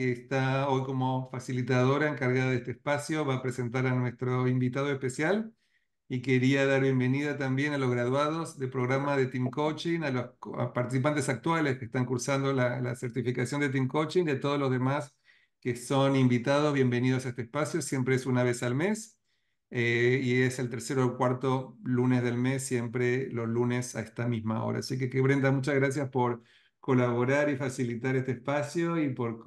que está hoy como facilitadora encargada de este espacio, va a presentar a nuestro invitado especial y quería dar bienvenida también a los graduados del programa de Team Coaching, a los participantes actuales que están cursando la, certificación de Team Coaching de todos los demás que son invitados, bienvenidos a este espacio, siempre es una vez al mes eh, y es el tercero o cuarto lunes del mes, siempre los lunes a esta misma hora. Así que, que Brenda, muchas gracias por colaborar y facilitar este espacio y, por,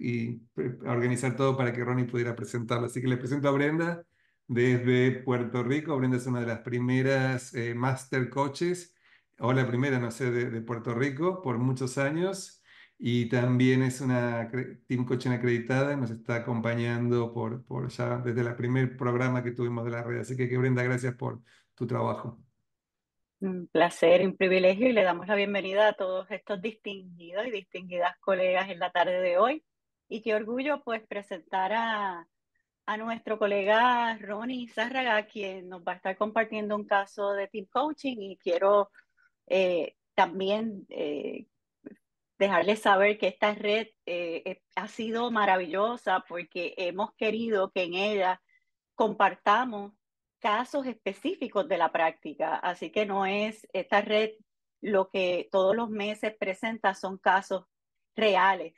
y, organizar todo para que Ronnie pudiera presentarlo. Así que le presento a Brenda desde Puerto Rico. Brenda es una de las primeras eh, master coaches, o la primera, no sé, de, Puerto Rico por muchos años. Y también es una team coaching acreditada y nos está acompañando por, ya desde el primer programa que tuvimos de la red. Así que, Brenda, gracias por tu trabajo. Un placer, un privilegio y le damos la bienvenida a todos estos distinguidos y distinguidas colegas en la tarde de hoy. Y qué orgullo pues presentar a, nuestro colega Ronnie Zárraga, quien nos va a estar compartiendo un caso de team coaching y quiero eh, también eh, dejarles saber que esta red eh, ha sido maravillosa porque hemos querido que en ella compartamos casos específicos de la práctica, así que no es esta red lo que todos los meses presenta son casos reales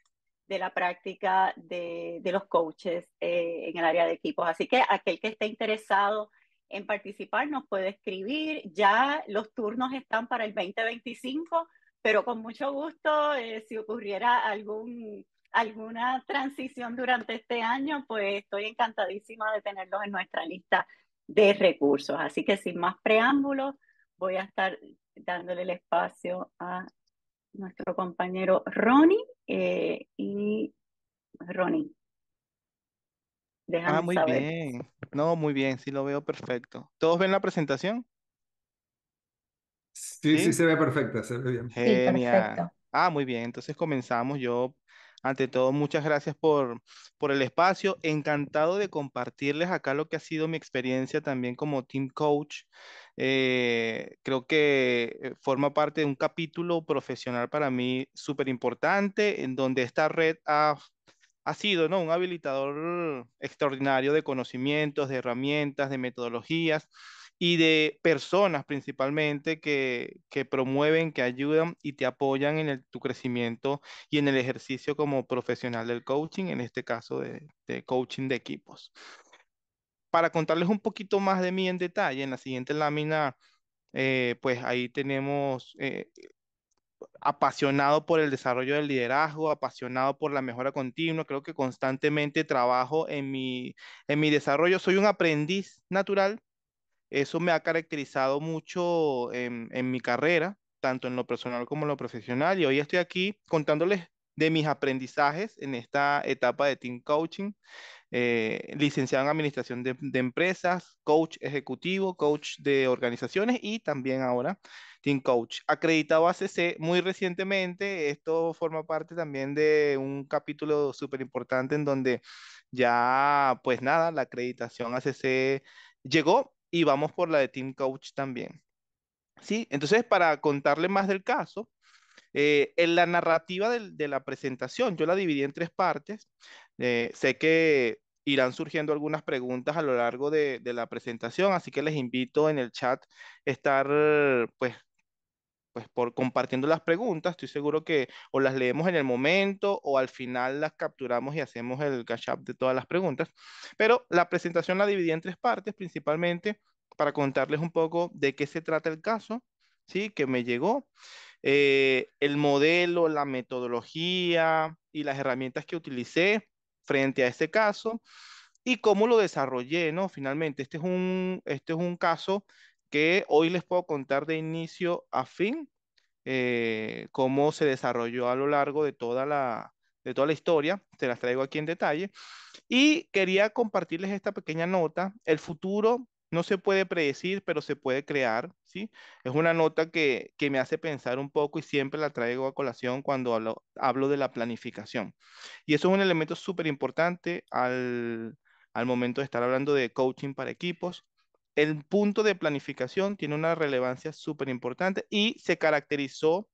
de la práctica de, de los coaches eh, en el área de equipos. Así que aquel que esté interesado en participar nos puede escribir. Ya los turnos están para el 2025, pero con mucho gusto, eh, si ocurriera algún, alguna transición durante este año, pues estoy encantadísima de tenerlos en nuestra lista de recursos. Así que sin más preámbulos, voy a estar dándole el espacio a nuestro compañero Ronnie. Eh, y Ronnie. Ah, déjame ah, muy bien. No, muy bien, sí lo veo perfecto. ¿Todos ven la presentación? Sí, sí, se ve perfecta, se ve bien. Genial. ah, muy bien, entonces comenzamos. Yo ante todo, muchas gracias por, por el espacio. Encantado de compartirles acá lo que ha sido mi experiencia también como team coach. Eh, creo que eh, forma parte de un capítulo profesional para mí súper importante, en donde esta red ha ha sido ¿no? un habilitador extraordinario de conocimientos, de herramientas, de metodologías y de personas principalmente que, que, promueven, que ayudan y te apoyan en tu crecimiento y en el ejercicio como profesional del coaching, en este caso de, coaching de equipos. Para contarles un poquito más de mí en detalle, en la siguiente lámina, eh, pues ahí tenemos eh, apasionado por el desarrollo del liderazgo, apasionado por la mejora continua. Creo que constantemente trabajo en mi, en mi desarrollo. Soy un aprendiz natural eso me ha caracterizado mucho en, mi carrera, tanto en lo personal como en lo profesional. Y hoy estoy aquí contándoles de mis aprendizajes en esta etapa de Team Coaching, eh, licenciado en Administración de, Empresas, coach ejecutivo, coach de organizaciones y también ahora Team Coach. Acreditado ACC muy recientemente, esto forma parte también de un capítulo súper importante en donde ya, pues nada, la acreditación ACC llegó y vamos por la de Team Coach también. ¿Sí? Entonces, para contarle más del caso, eh, en la narrativa de la presentación, yo la dividí en tres partes. Eh, sé que irán surgiendo algunas preguntas a lo largo de, de, la presentación, así que les invito en el chat estar pues pues por compartiendo las preguntas, estoy seguro que o las leemos en el momento o al final las capturamos y hacemos el catch up de todas las preguntas. Pero la presentación la dividí en tres partes, principalmente para contarles un poco de qué se trata el caso, ¿sí? Que me llegó, eh, el modelo, la metodología y las herramientas que utilicé frente a este caso y cómo lo desarrollé, ¿no? Finalmente, este es un, este es un caso que hoy les puedo contar de inicio a fin eh, cómo se desarrolló a lo largo de toda la, de toda la historia, te las traigo aquí en detalle. Y quería compartirles esta pequeña nota. El futuro no se puede predecir, pero se puede crear, ¿sí? Es una nota que, que me hace pensar un poco y siempre la traigo a colación cuando hablo, hablo de la planificación. Y eso es un elemento súper importante al, al momento de estar hablando de coaching para equipos, el punto de planificación tiene una relevancia súper importante y se caracterizó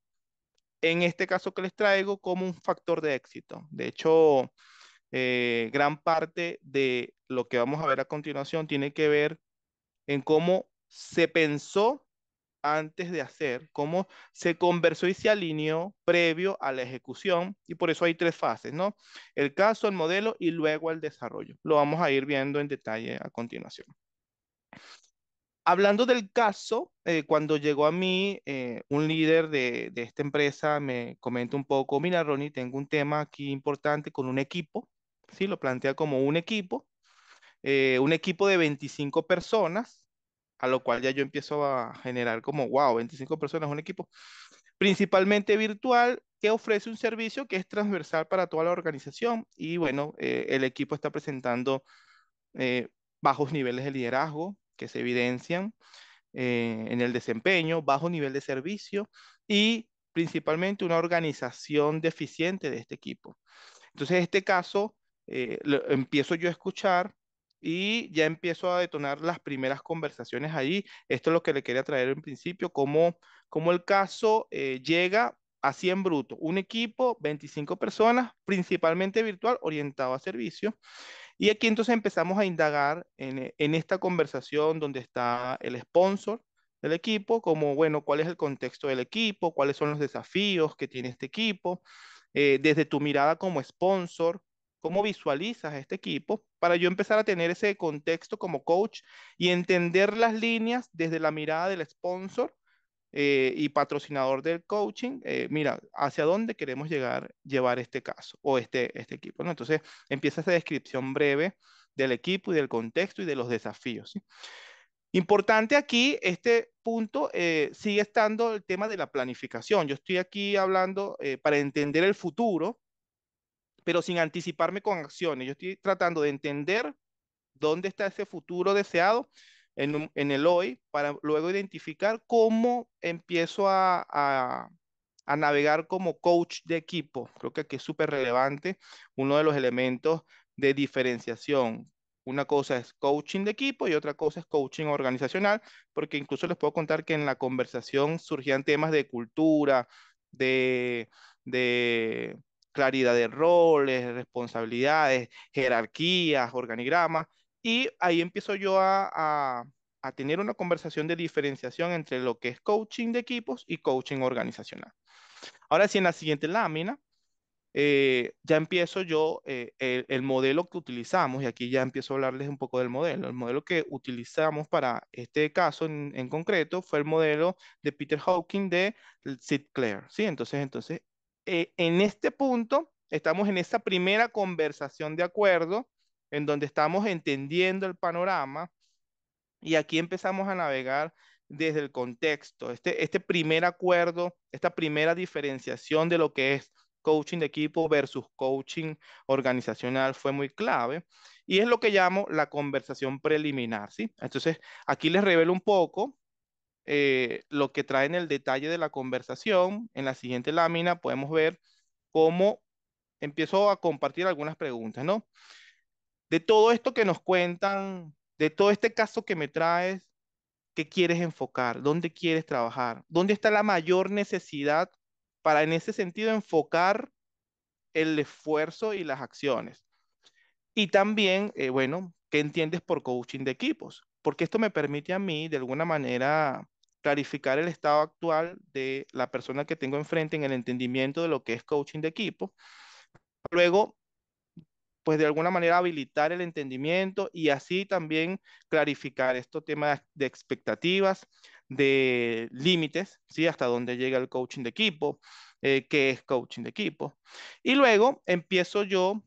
en este caso que les traigo como un factor de éxito. De hecho, eh, gran parte de lo que vamos a ver a continuación tiene que ver en cómo se pensó antes de hacer, cómo se conversó y se alineó previo a la ejecución. Y por eso hay tres fases, ¿no? El caso, el modelo y luego el desarrollo. Lo vamos a ir viendo en detalle a continuación hablando del caso, eh, cuando llegó a mí eh, un líder de, de, esta empresa, me comenta un poco, mira Ronnie, tengo un tema aquí importante con un equipo, ¿sí? Lo plantea como un equipo, eh, un equipo de 25 personas, a lo cual ya yo empiezo a generar como, wow, 25 personas, un equipo principalmente virtual que ofrece un servicio que es transversal para toda la organización y bueno, el equipo está presentando bajos niveles de liderazgo, que se evidencian eh, en el desempeño, bajo nivel de servicio y principalmente una organización deficiente de este equipo. Entonces, este caso, eh, empiezo yo a escuchar y ya empiezo a detonar las primeras conversaciones allí. Esto es lo que le quería traer en principio, cómo, cómo el caso eh, llega así en bruto. Un equipo, 25 personas, principalmente virtual, orientado a servicio. Y aquí entonces empezamos a indagar eh, en, esta conversación donde está el sponsor del equipo, como, bueno, cuál es el contexto del equipo, cuáles son los desafíos que tiene este equipo, eh, desde tu mirada como sponsor, cómo visualizas este equipo, para yo empezar a tener ese contexto como coach y entender las líneas desde la mirada del sponsor eh, y patrocinador del coaching, eh, mira, hacia dónde queremos llegar, llevar este caso o este, este equipo. ¿no? Entonces empieza esa descripción breve del equipo y del contexto y de los desafíos. Importante aquí, este punto eh, sigue estando el tema de la planificación. Yo estoy aquí hablando para entender el futuro, pero sin anticiparme con acciones. Yo estoy tratando de entender dónde está ese futuro deseado en, el hoy para luego identificar cómo empiezo a, navegar como coach de equipo. Creo que aquí es súper relevante uno de los elementos de diferenciación. Una cosa es coaching de equipo y otra cosa es coaching organizacional, porque incluso les puedo contar que en la conversación surgían temas de cultura, de, de claridad de roles, responsabilidades, jerarquías, organigramas, y ahí empiezo yo a, a, tener una conversación de diferenciación entre lo que es coaching de equipos y coaching organizacional. Ahora sí, en la siguiente lámina, eh, ya empiezo yo eh, el, modelo que utilizamos, y aquí ya empiezo a hablarles un poco del modelo. El modelo que utilizamos para este caso en, concreto fue el modelo de Peter Hawking de Sid Clair. ¿sí? Entonces, entonces eh, en este punto, estamos en esa primera conversación de acuerdo en donde estamos entendiendo el panorama y aquí empezamos a navegar desde el contexto. Este, este primer acuerdo, esta primera diferenciación de lo que es coaching de equipo versus coaching organizacional fue muy clave y es lo que llamo la conversación preliminar, ¿sí? Entonces, aquí les revelo un poco eh, lo que trae en el detalle de la conversación. En la siguiente lámina podemos ver cómo empiezo a compartir algunas preguntas, ¿no? de todo esto que nos cuentan, de todo este caso que me traes, ¿qué quieres enfocar? ¿Dónde quieres trabajar? ¿Dónde está la mayor necesidad para en ese sentido enfocar el esfuerzo y las acciones? Y también, eh, bueno, ¿qué entiendes por coaching de equipos? Porque esto me permite a mí, de alguna manera, clarificar el estado actual de la persona que tengo enfrente en el entendimiento de lo que es coaching de equipo. Luego, pues de alguna manera habilitar el entendimiento y así también clarificar estos temas de expectativas, de límites, ¿sí? Hasta dónde llega el coaching de equipo, eh, qué es coaching de equipo. Y luego empiezo yo,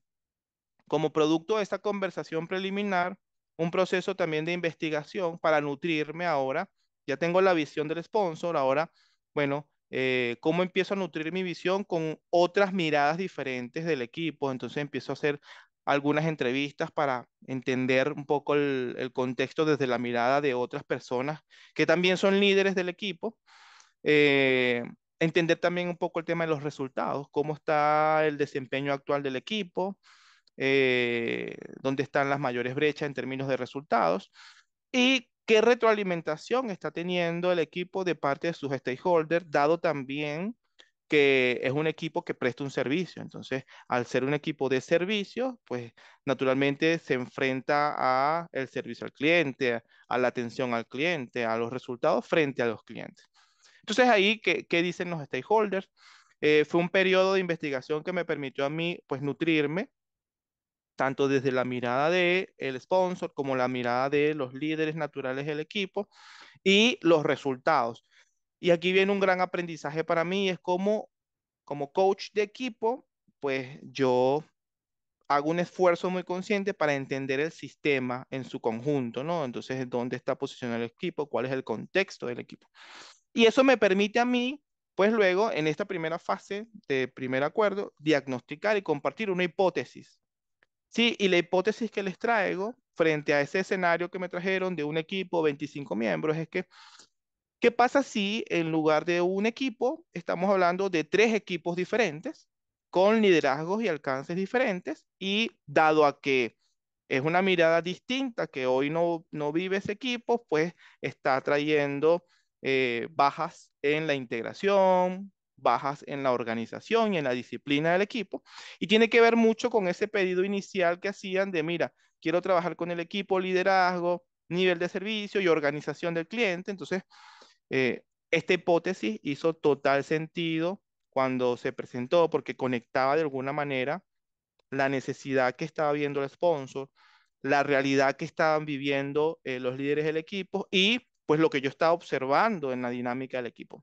como producto de esta conversación preliminar, un proceso también de investigación para nutrirme ahora. Ya tengo la visión del sponsor, ahora, bueno, eh, cómo empiezo a nutrir mi visión con otras miradas diferentes del equipo. Entonces empiezo a hacer algunas entrevistas para entender un poco el, contexto desde la mirada de otras personas que también son líderes del equipo. Eh, entender también un poco el tema de los resultados, cómo está el desempeño actual del equipo, eh, dónde están las mayores brechas en términos de resultados y qué retroalimentación está teniendo el equipo de parte de sus stakeholders, dado también que es un equipo que presta un servicio. Entonces, al ser un equipo de servicio, pues naturalmente se enfrenta a el servicio al cliente, a la atención al cliente, a los resultados frente a los clientes. Entonces, ahí, ¿qué, qué dicen los stakeholders? Eh, fue un periodo de investigación que me permitió a mí, pues, nutrirme tanto desde la mirada del el sponsor como la mirada de los líderes naturales del equipo y los resultados. Y aquí viene un gran aprendizaje para mí, es como, como coach de equipo, pues yo hago un esfuerzo muy consciente para entender el sistema en su conjunto, ¿no? Entonces, ¿dónde está posicionado el equipo? ¿Cuál es el contexto del equipo? Y eso me permite a mí, pues luego, en esta primera fase de primer acuerdo, diagnosticar y compartir una hipótesis. Sí, y la hipótesis que les traigo frente a ese escenario que me trajeron de un equipo, 25 miembros, es que ¿Qué pasa si en lugar de un equipo estamos hablando de tres equipos diferentes con liderazgos y alcances diferentes y dado a que es una mirada distinta que hoy no, no vive ese equipo, pues está trayendo eh, bajas en la integración, bajas en la organización y en la disciplina del equipo. Y tiene que ver mucho con ese pedido inicial que hacían de, mira, quiero trabajar con el equipo, liderazgo, nivel de servicio y organización del cliente. Entonces, eh, esta hipótesis hizo total sentido cuando se presentó porque conectaba de alguna manera la necesidad que estaba viendo el sponsor, la realidad que estaban viviendo eh, los líderes del equipo y pues lo que yo estaba observando en la dinámica del equipo.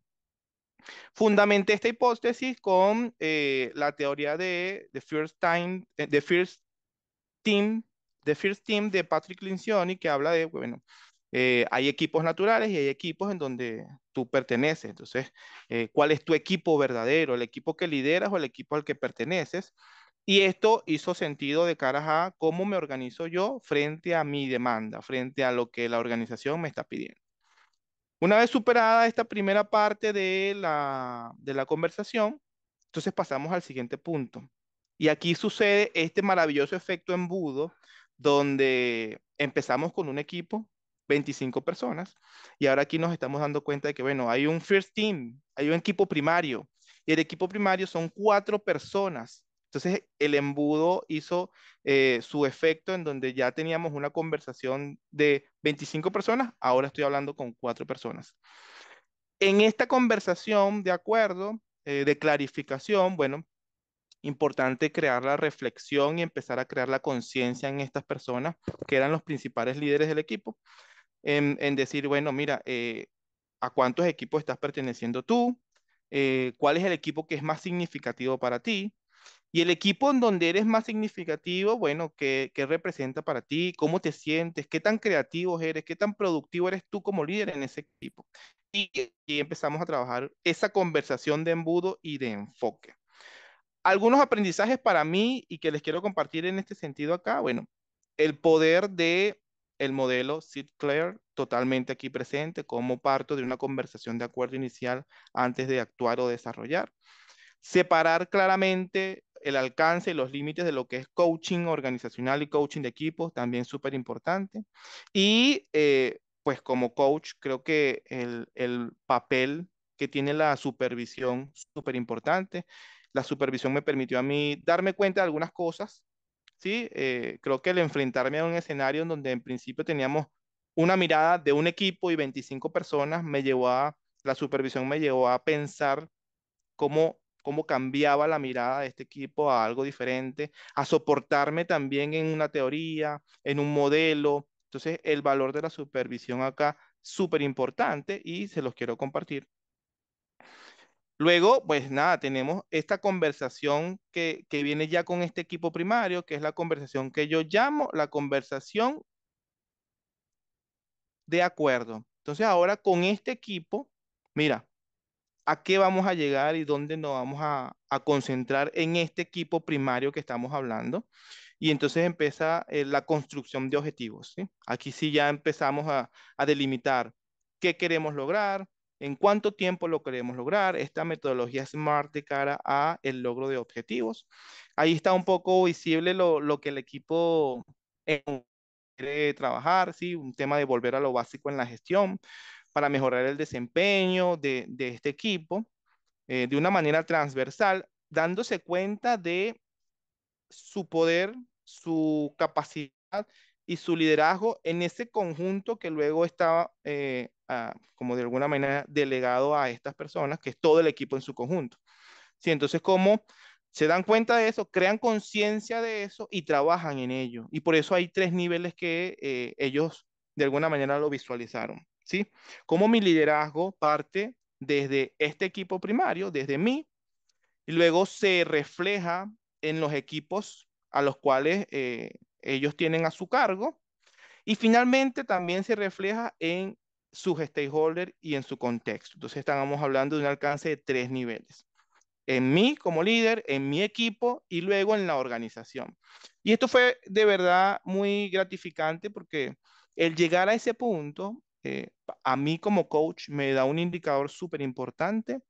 Fundamenté esta hipótesis con eh, la teoría de The First Time, the First Team, The First Team de Patrick Lincioni, que habla de, bueno, eh, hay equipos naturales y hay equipos en donde tú perteneces. Entonces, eh, ¿cuál es tu equipo verdadero? ¿El equipo que lideras o el equipo al que perteneces? Y esto hizo sentido de cara a cómo me organizo yo frente a mi demanda, frente a lo que la organización me está pidiendo. Una vez superada esta primera parte de la, de la conversación, entonces pasamos al siguiente punto. Y aquí sucede este maravilloso efecto embudo donde empezamos con un equipo, 25 personas. Y ahora aquí nos estamos dando cuenta de que, bueno, hay un first team, hay un equipo primario. Y el equipo primario son cuatro personas. Entonces, el embudo hizo eh, su efecto en donde ya teníamos una conversación de 25 personas, ahora estoy hablando con cuatro personas. En esta conversación de acuerdo, eh, de clarificación, bueno, importante crear la reflexión y empezar a crear la conciencia en estas personas que eran los principales líderes del equipo en, decir, bueno, mira, eh, ¿a cuántos equipos estás perteneciendo tú? Eh, ¿Cuál es el equipo que es más significativo para ti? Y el equipo en donde eres más significativo, bueno, ¿qué, ¿qué, representa para ti? ¿Cómo te sientes? ¿Qué tan creativo eres? ¿Qué tan productivo eres tú como líder en ese equipo? Y, y empezamos a trabajar esa conversación de embudo y de enfoque. Algunos aprendizajes para mí y que les quiero compartir en este sentido acá, bueno, el poder de el modelo Sid-Clair totalmente aquí presente como parto de una conversación de acuerdo inicial antes de actuar o desarrollar. Separar claramente el alcance y los límites de lo que es coaching organizacional y coaching de equipos, también súper importante. Y eh, pues como coach, creo que el, el papel que tiene la supervisión, súper importante. La supervisión me permitió a mí darme cuenta de algunas cosas ¿sí? Eh, creo que el enfrentarme a un escenario en donde en principio teníamos una mirada de un equipo y 25 personas me llevó a, la supervisión me llevó a pensar cómo, cómo cambiaba la mirada de este equipo a algo diferente, a soportarme también en una teoría, en un modelo. Entonces, el valor de la supervisión acá, súper importante y se los quiero compartir. Luego, pues nada, tenemos esta conversación que, viene ya con este equipo primario, que es la conversación que yo llamo la conversación de acuerdo. Entonces ahora con este equipo, mira, ¿a qué vamos a llegar y dónde nos vamos a, concentrar en este equipo primario que estamos hablando? Y entonces empieza eh, la construcción de objetivos. Aquí sí ya empezamos a, a delimitar qué queremos lograr, en cuánto tiempo lo queremos lograr, esta metodología SMART de cara a el logro de objetivos. Ahí está un poco visible lo, lo que el equipo eh, quiere trabajar, ¿sí? un tema de volver a lo básico en la gestión para mejorar el desempeño de, este equipo eh, de una manera transversal, dándose cuenta de su poder, su capacidad y su liderazgo en ese conjunto que luego estaba, eh, como de alguna manera, delegado a estas personas, que es todo el equipo en su conjunto. ¿Sí? Entonces, ¿cómo se dan cuenta de eso, crean conciencia de eso y trabajan en ello? Y por eso hay tres niveles que eh, ellos de alguna manera lo visualizaron. ¿Sí? Cómo mi liderazgo parte desde este equipo primario, desde mí, y luego se refleja en los equipos a los cuales eh, ellos tienen a su cargo. Y finalmente también se refleja en sus stakeholders y en su contexto. Entonces estábamos hablando de un alcance de tres niveles. En mí como líder, en mi equipo y luego en la organización. Y esto fue de verdad muy gratificante porque el llegar a ese punto, eh, a mí como coach, me da un indicador súper importante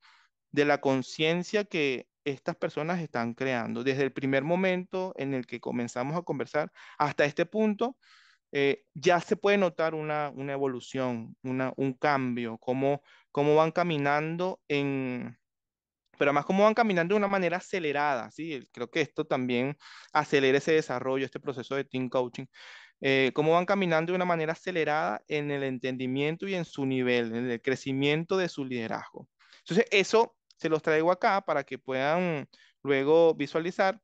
de la conciencia que estas personas están creando. Desde el primer momento en el que comenzamos a conversar hasta este punto, eh, ya se puede notar una, evolución, un cambio, cómo, cómo van caminando en, pero además cómo van caminando de una manera acelerada, ¿sí? Creo que esto también acelera ese desarrollo, este proceso de team coaching, eh, cómo van caminando de una manera acelerada en el entendimiento y en su nivel, en el crecimiento de su liderazgo. Entonces, eso se los traigo acá para que puedan luego visualizar.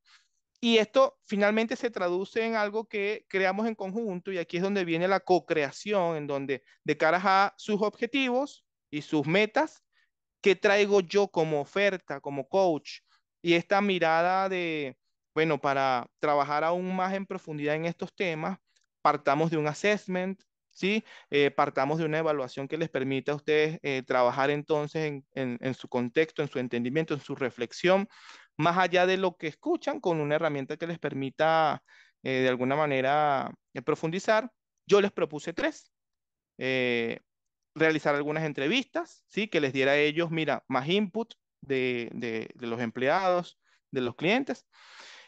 Y esto finalmente se traduce en algo que creamos en conjunto y aquí es donde viene la co-creación, en donde de cara a sus objetivos y sus metas, ¿qué traigo yo como oferta, como coach? Y esta mirada de, bueno, para trabajar aún más en profundidad en estos temas, partamos de un assessment, ¿sí? Eh, partamos de una evaluación que les permita a ustedes eh, trabajar entonces en, su contexto, en su entendimiento, en su reflexión, más allá de lo que escuchan, con una herramienta que les permita eh, de alguna manera profundizar. Yo les propuse tres. realizar algunas entrevistas, ¿sí? Que les diera a ellos, mira, más input de los empleados, de los clientes.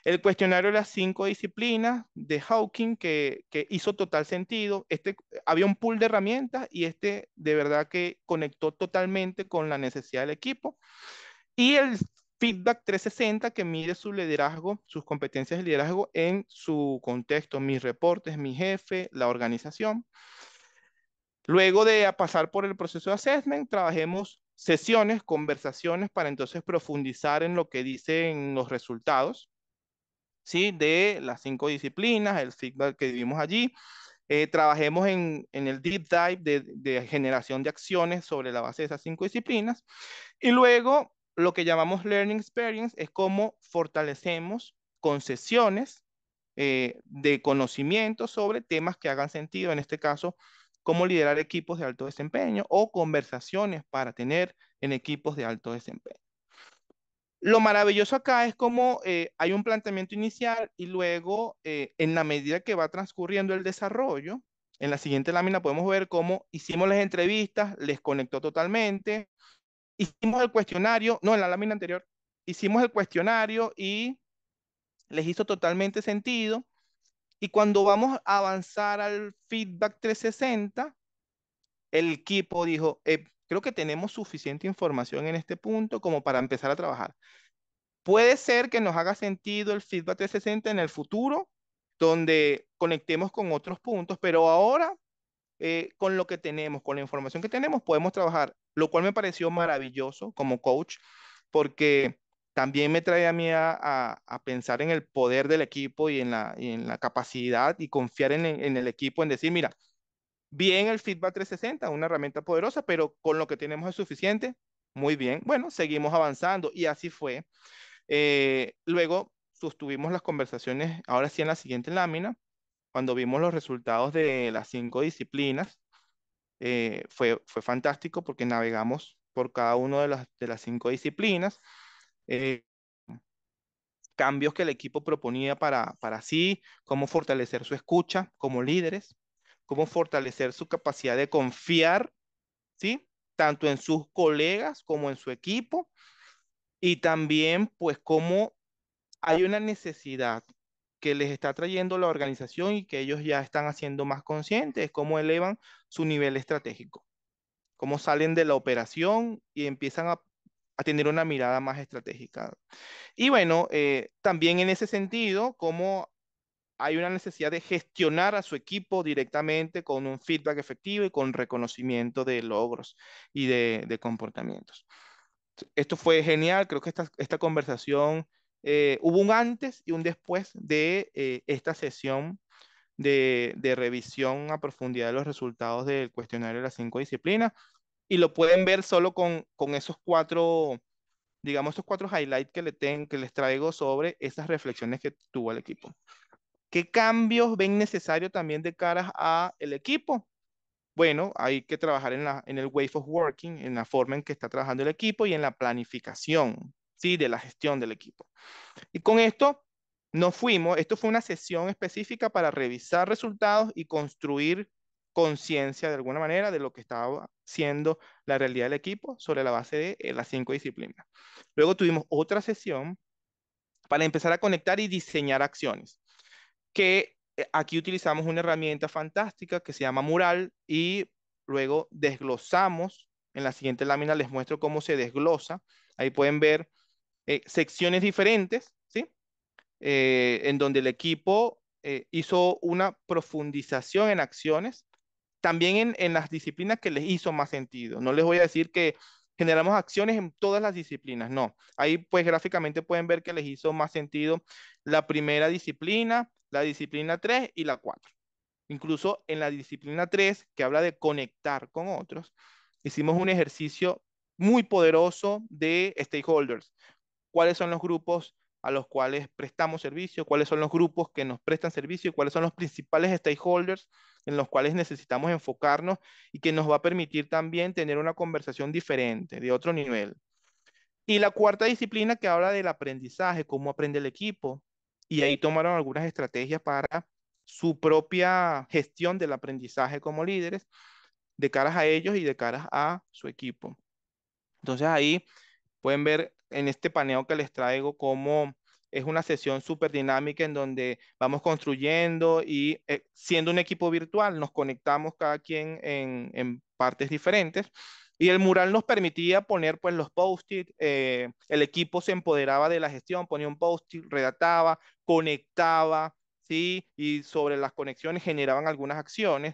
El cuestionario de las cinco disciplinas de Hawking, que, que, hizo total sentido. Este, había un pool de herramientas y este de verdad que conectó totalmente con la necesidad del equipo. Y el feedback 360 que mide su liderazgo, sus competencias de liderazgo en su contexto, mis reportes, mi jefe, la organización. Luego de pasar por el proceso de assessment, trabajemos sesiones, conversaciones para entonces profundizar en lo que dicen los resultados. ¿sí? de las cinco disciplinas, el feedback que vivimos allí. Eh, trabajemos en, el deep dive de, generación de acciones sobre la base de esas cinco disciplinas. Y luego, lo que llamamos learning experience es cómo fortalecemos concesiones eh, de conocimiento sobre temas que hagan sentido, en este caso, cómo liderar equipos de alto desempeño o conversaciones para tener en equipos de alto desempeño. Lo maravilloso acá es como eh, hay un planteamiento inicial y luego, eh, en la medida que va transcurriendo el desarrollo, en la siguiente lámina podemos ver cómo hicimos las entrevistas, les conectó totalmente, hicimos el cuestionario, no, en la lámina anterior, hicimos el cuestionario y les hizo totalmente sentido. Y cuando vamos a avanzar al feedback 360, el equipo dijo, Creo que tenemos suficiente información en este punto como para empezar a trabajar. Puede ser que nos haga sentido el feedback 60 en el futuro, donde conectemos con otros puntos, pero ahora eh, con lo que tenemos, con la información que tenemos, podemos trabajar, lo cual me pareció maravilloso como coach, porque también me trae a mí a, pensar en el poder del equipo y en la, capacidad y confiar en, el equipo, en decir, mira, Bien el feedback 360, una herramienta poderosa, pero con lo que tenemos es suficiente. Muy bien, bueno, seguimos avanzando y así fue. Eh, luego sostuvimos las conversaciones, ahora sí en la siguiente lámina, cuando vimos los resultados de las cinco disciplinas, eh, fue, fue fantástico porque navegamos por cada una de las, de las cinco disciplinas. Eh, cambios que el equipo proponía para, para sí, cómo fortalecer su escucha como líderes, cómo fortalecer su capacidad de confiar, ¿sí? Tanto en sus colegas como en su equipo. Y también, pues, cómo hay una necesidad que les está trayendo la organización y que ellos ya están haciendo más conscientes, cómo elevan su nivel estratégico, cómo salen de la operación y empiezan a, tener una mirada más estratégica. Y bueno, eh, también en ese sentido, cómo hay una necesidad de gestionar a su equipo directamente con un feedback efectivo y con reconocimiento de logros y de, comportamientos. Esto fue genial, creo que esta, conversación, eh, hubo un antes y un después de eh, esta sesión de, revisión a profundidad de los resultados del cuestionario de las cinco disciplinas y lo pueden ver solo con, esos cuatro, digamos, esos cuatro highlights que, le que les traigo sobre esas reflexiones que tuvo el equipo. ¿Qué cambios ven necesario también de cara a el equipo? Bueno, hay que trabajar en, la, en el way of working, en la forma en que está trabajando el equipo y en la planificación, ¿sí? De la gestión del equipo. Y con esto nos fuimos, esto fue una sesión específica para revisar resultados y construir conciencia de alguna manera de lo que estaba siendo la realidad del equipo sobre la base de eh, las cinco disciplinas. Luego tuvimos otra sesión para empezar a conectar y diseñar acciones que eh, aquí utilizamos una herramienta fantástica que se llama mural y luego desglosamos. En la siguiente lámina les muestro cómo se desglosa. Ahí pueden ver eh, secciones diferentes, ¿sí? Eh, en donde el equipo hizo una profundización en acciones, también en, en las disciplinas que les hizo más sentido. No les voy a decir que generamos acciones en todas las disciplinas, no. Ahí pues gráficamente pueden ver que les hizo más sentido la primera disciplina, la disciplina 3 y la 4. Incluso en la disciplina 3, que habla de conectar con otros, hicimos un ejercicio muy poderoso de stakeholders. ¿Cuáles son los grupos a los cuales prestamos servicio? ¿Cuáles son los grupos que nos prestan servicio? ¿Cuáles son los principales stakeholders en los cuales necesitamos enfocarnos y que nos va a permitir también tener una conversación diferente, de otro nivel? Y la cuarta disciplina que habla del aprendizaje, cómo aprende el equipo, y ahí tomaron algunas estrategias para su propia gestión del aprendizaje como líderes de caras a ellos y de caras a su equipo. Entonces ahí pueden ver en este paneo que les traigo cómo es una sesión súper dinámica en donde vamos construyendo y eh, siendo un equipo virtual nos conectamos cada quien en partes diferentes y el mural nos permitía poner pues los post-it, eh, el equipo se empoderaba de la gestión, ponía un post-it, redactaba, conectaba, ¿sí? Y sobre las conexiones generaban algunas acciones.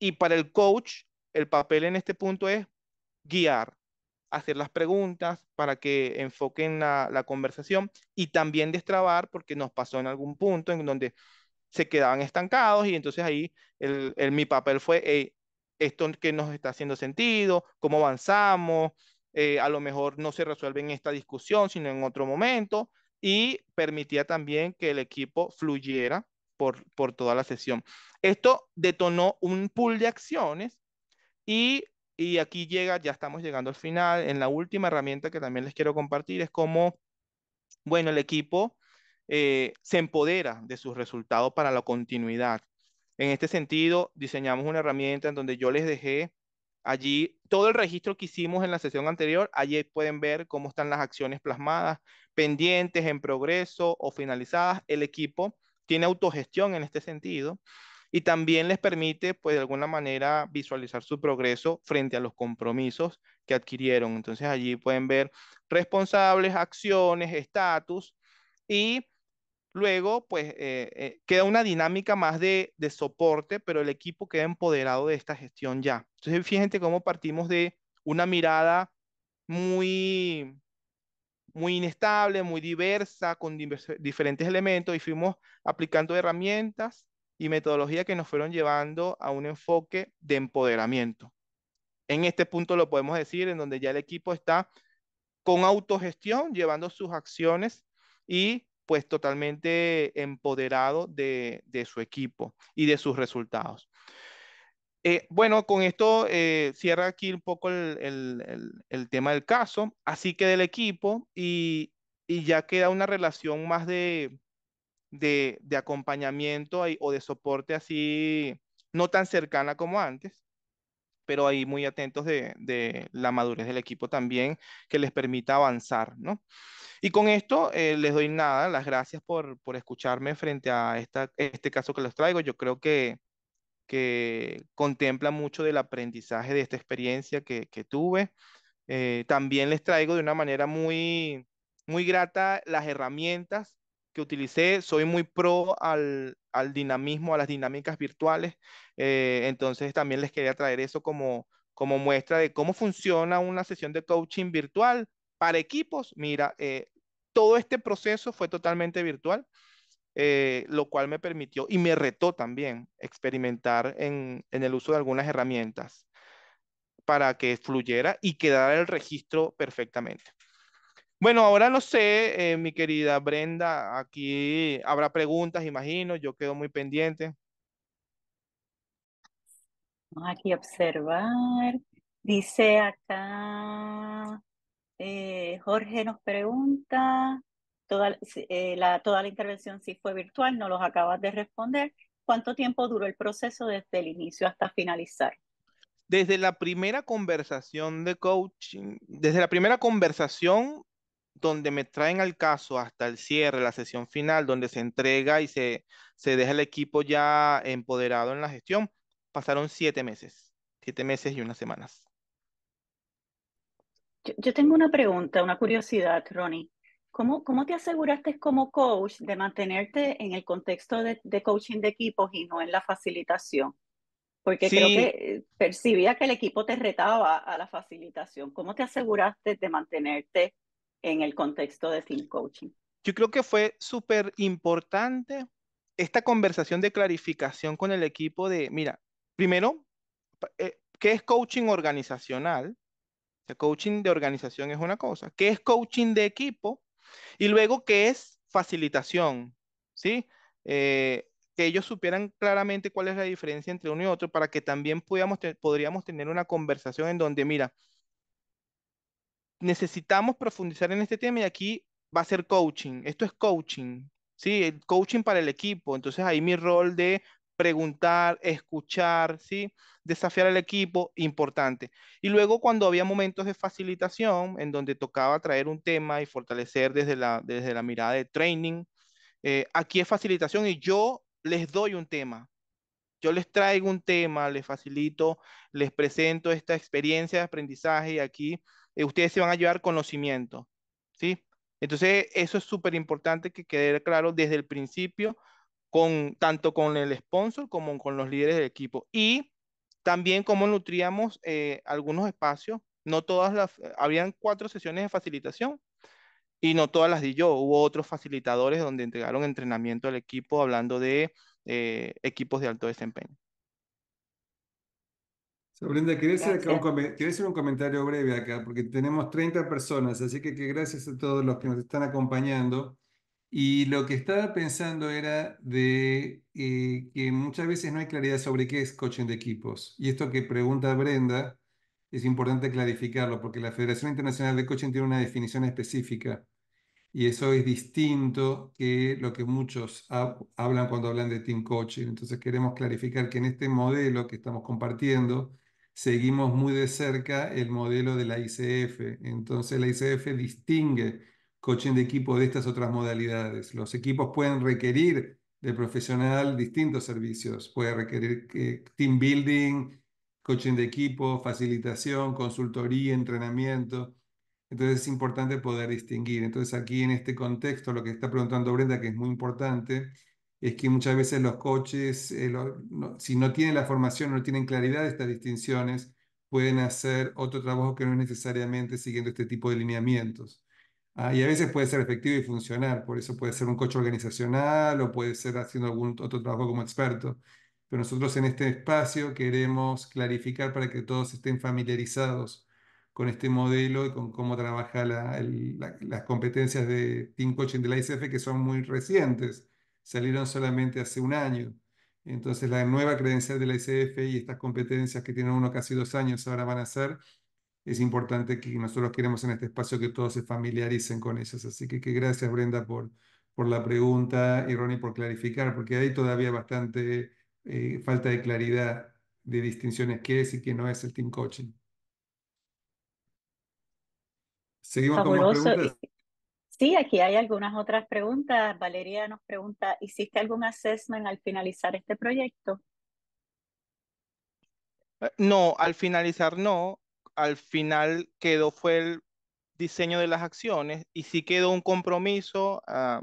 Y para el coach, el papel en este punto es guiar, hacer las preguntas para que enfoquen la, conversación y también destrabar, porque nos pasó en algún punto en donde se quedaban estancados y entonces ahí el, mi papel fue, esto que nos está haciendo sentido, cómo avanzamos, eh, a lo mejor no se resuelve en esta discusión, sino en otro momento, y permitía también que el equipo fluyera por, toda la sesión. Esto detonó un pool de acciones y, y aquí llega, ya estamos llegando al final, en la última herramienta que también les quiero compartir es cómo, bueno, el equipo... Eh, se empodera de sus resultados para la continuidad. En este sentido, diseñamos una herramienta en donde yo les dejé allí todo el registro que hicimos en la sesión anterior. Allí pueden ver cómo están las acciones plasmadas, pendientes, en progreso o finalizadas. El equipo tiene autogestión en este sentido y también les permite, pues de alguna manera, visualizar su progreso frente a los compromisos que adquirieron. Entonces allí pueden ver responsables, acciones, estatus y Luego, pues eh, eh, queda una dinámica más de, soporte, pero el equipo queda empoderado de esta gestión ya. Entonces, fíjense cómo partimos de una mirada muy, muy inestable, muy diversa, con diferentes elementos y fuimos aplicando herramientas y metodología que nos fueron llevando a un enfoque de empoderamiento. En este punto lo podemos decir, en donde ya el equipo está con autogestión, llevando sus acciones y pues totalmente empoderado de, de su equipo y de sus resultados. Eh, bueno, con esto eh, cierra aquí un poco el, el, el, tema del caso, así que del equipo y, y ya queda una relación más de, de, de acompañamiento o de soporte así, no tan cercana como antes, pero ahí muy atentos de, de la madurez del equipo también que les permita avanzar, ¿no? Y con esto eh, les doy nada, las gracias por, por escucharme frente a este caso que les traigo. Yo creo que, contempla mucho del aprendizaje de esta experiencia que, tuve. Eh, también les traigo de una manera muy, muy grata las herramientas que utilicé. Soy muy pro al, al dinamismo, a las dinámicas virtuales. Eh, entonces también les quería traer eso como, como muestra de cómo funciona una sesión de coaching virtual para equipos, mira, eh, todo este proceso fue totalmente virtual, eh, lo cual me permitió y me retó también experimentar en, el uso de algunas herramientas para que fluyera y quedara el registro perfectamente. Bueno, ahora no sé, eh, mi querida Brenda, aquí habrá preguntas, imagino, yo quedo muy pendiente. aquí observar. Dice acá eh, Jorge nos pregunta, toda, eh, la, toda la intervención sí fue virtual, no los acabas de responder. ¿Cuánto tiempo duró el proceso desde el inicio hasta finalizar? Desde la primera conversación de coaching, desde la primera conversación donde me traen al caso hasta el cierre, la sesión final, donde se entrega y se, se deja el equipo ya empoderado en la gestión, pasaron siete meses, siete meses y unas semanas. Yo, tengo una pregunta, una curiosidad, Ronnie. ¿Cómo, ¿Cómo te aseguraste como coach de mantenerte en el contexto de, coaching de equipos y no en la facilitación? Porque creo que eh, percibía que el equipo te retaba a la facilitación. ¿Cómo te aseguraste de mantenerte en el contexto de team Coaching? Yo creo que fue súper importante esta conversación de clarificación con el equipo de, mira, primero, eh, ¿qué es coaching organizacional? coaching de organización es una cosa. ¿Qué es coaching de equipo? Y luego, ¿qué es facilitación? ¿Sí? Eh, que ellos supieran claramente cuál es la diferencia entre uno y otro para que también podríamos tener una conversación en donde, mira, necesitamos profundizar en este tema y aquí va a ser coaching. Esto es coaching, ¿sí? El coaching para el equipo. Entonces ahí mi rol de preguntar, escuchar, ¿sí? desafiar al equipo, importante. Y luego cuando había momentos de facilitación, en donde tocaba traer un tema y fortalecer desde la, desde la mirada de training, eh, aquí es facilitación y yo les doy un tema. Yo les traigo un tema, les facilito, les presento esta experiencia de aprendizaje y aquí eh, ustedes se van a llevar conocimiento, ¿sí? Entonces, eso es súper importante que quede claro desde el principio tanto con el sponsor como con los líderes del equipo. Y también cómo nutríamos eh, algunos espacios. No todas las, eh, habían cuatro sesiones de facilitación y no todas las di yo. Hubo otros facilitadores donde entregaron entrenamiento al equipo hablando de eh, equipos de alto desempeño. Brenda, hacer, un, comentario breve acá, porque tenemos 30 personas, así que, que gracias a todos los que nos están acompañando. Y lo que estaba pensando era de eh, que muchas veces no hay claridad sobre qué es coaching de equipos. Y esto que pregunta Brenda es importante clarificarlo porque la Federación Internacional de Coaching tiene una definición específica y eso es distinto que lo que muchos hablan cuando hablan de team coaching. Entonces queremos clarificar que en este modelo que estamos compartiendo seguimos muy de cerca el modelo de la ICF. Entonces la ICF distingue coaching de equipo de estas otras modalidades. Los equipos pueden requerir del profesional distintos servicios, puede requerir que eh, team building, coaching de equipo, facilitación, consultoría, entrenamiento. Entonces es importante poder distinguir. Entonces aquí en este contexto, lo que está preguntando Brenda, que es muy importante, es que muchas veces los coaches, eh, si no tienen la formación, no tienen claridad de estas distinciones, pueden hacer otro trabajo que no es necesariamente siguiendo este tipo de lineamientos. Ah, y a veces puede ser efectivo y funcionar, por eso puede ser un coche organizacional o puede ser haciendo algún otro trabajo como experto. Pero nosotros en este espacio queremos clarificar para que todos estén familiarizados con este modelo y con cómo trabaja las competencias de Team Coaching de la ICF, que son muy recientes, salieron solamente hace un año. Entonces la nueva credencial de la ICF y estas competencias que tienen uno casi dos años ahora van a ser es importante que nosotros queremos en este espacio que todos se familiaricen con ellas. Así que, gracias Brenda por, por la pregunta y Ronnie por clarificar, porque hay todavía bastante eh, falta de claridad de distinciones qué es y qué no es el team coaching. Seguimos con más preguntas. Sí, aquí hay algunas otras preguntas. Valeria nos pregunta, ¿hiciste algún assessment al finalizar este proyecto? Eh, no, al finalizar no, al final quedó fue el diseño de las acciones y sí quedó un compromiso a ah,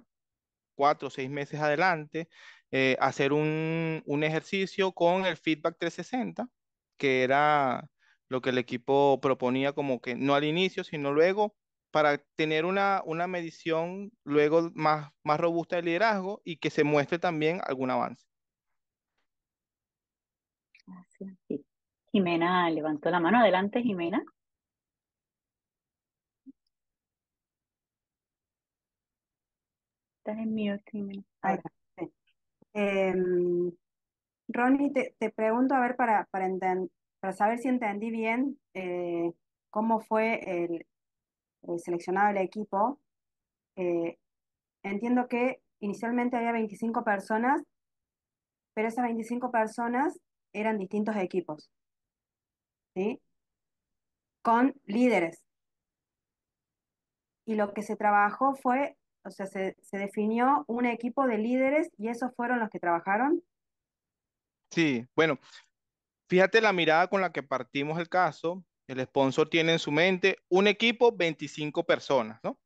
cuatro o seis meses adelante, eh, hacer un, ejercicio con el feedback 360, que era lo que el equipo proponía como que no al inicio, sino luego para tener una, medición luego más, más robusta del liderazgo y que se muestre también algún avance. Gracias. Jimena levantó la mano. Adelante, Jimena. Estás en Jimena. Em, Ronnie, te, pregunto, a ver, para, para, para saber si entendí bien eh, cómo fue el, seleccionado el equipo. Eh, entiendo que inicialmente había 25 personas, pero esas 25 personas eran distintos equipos. ¿sí? con líderes. Y lo que se trabajó fue, o sea, se, definió un equipo de líderes y esos fueron los que trabajaron. Sí, bueno, fíjate la mirada con la que partimos el caso. El sponsor tiene en su mente un equipo, 25 personas, ¿no?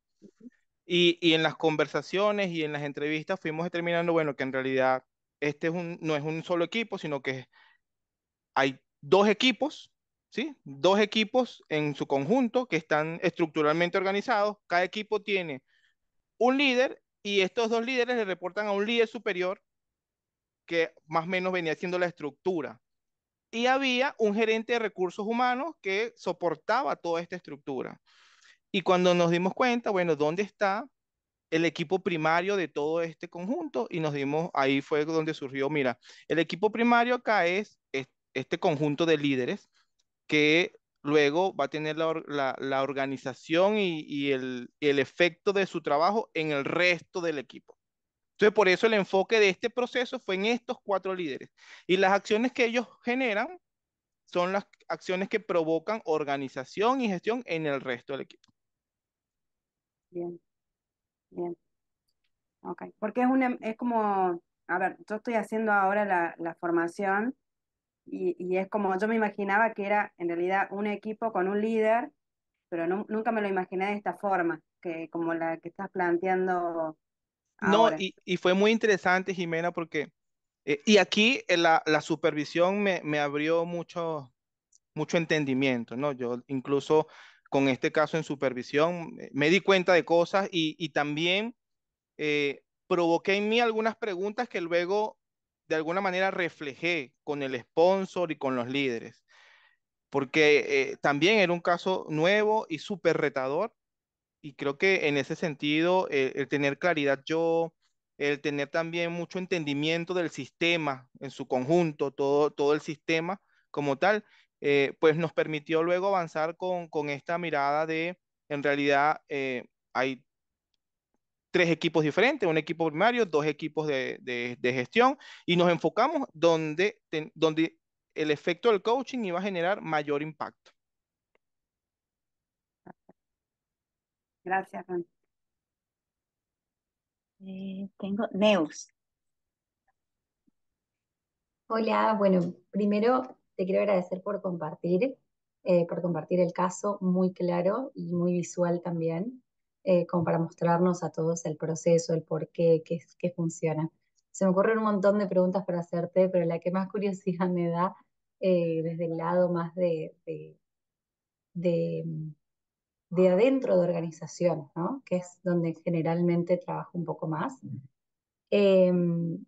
Y, en las conversaciones y en las entrevistas fuimos determinando, bueno, que en realidad este no es un solo equipo, sino que hay dos equipos Dos equipos en su conjunto que están estructuralmente organizados. Cada equipo tiene un líder y estos dos líderes le reportan a un líder superior que más o menos venía siendo la estructura. Y había un gerente de recursos humanos que soportaba toda esta estructura. Y cuando nos dimos cuenta, bueno, ¿dónde está el equipo primario de todo este conjunto? Y nos dimos, ahí fue donde surgió, mira, el equipo primario acá es este conjunto de líderes que luego va a tener la, organización y, el, efecto de su trabajo en el resto del equipo. Entonces, por eso el enfoque de este proceso fue en estos cuatro líderes. Y las acciones que ellos generan son las acciones que provocan organización y gestión en el resto del equipo. Bien, bien. Ok, porque es, una, es como, a ver, yo estoy haciendo ahora la, la formación y, es como yo me imaginaba que era en realidad un equipo con un líder, pero nunca me lo imaginé de esta forma, que como la que estás planteando. No, y, fue muy interesante, Jimena, porque... Eh, y aquí eh, la, la supervisión me, me abrió mucho, mucho entendimiento, ¿no? Yo incluso con este caso en supervisión eh, me di cuenta de cosas y, también provoqué en mí algunas preguntas que luego de alguna manera reflejé con el sponsor y con los líderes, porque eh, también era un caso nuevo y súper retador, y creo que en ese sentido eh, el tener claridad yo, el tener también mucho entendimiento del sistema en su conjunto, todo, todo el sistema como tal, eh, pues nos permitió luego avanzar con, con esta mirada de, en realidad, hay tres equipos diferentes, un equipo primario, dos equipos de, gestión, y nos enfocamos donde, donde el efecto del coaching iba a generar mayor impacto. Gracias, Ron. Eh, tengo Neus. Hola, bueno, primero te quiero agradecer por compartir, eh, por compartir el caso muy claro y muy visual también. Eh, como para mostrarnos a todos el proceso, el por qué, qué, funciona. Se me ocurren un montón de preguntas para hacerte, pero la que más curiosidad me da eh, desde el lado más de, de, mm, adentro de organización, que es donde generalmente trabajo un poco más. Em,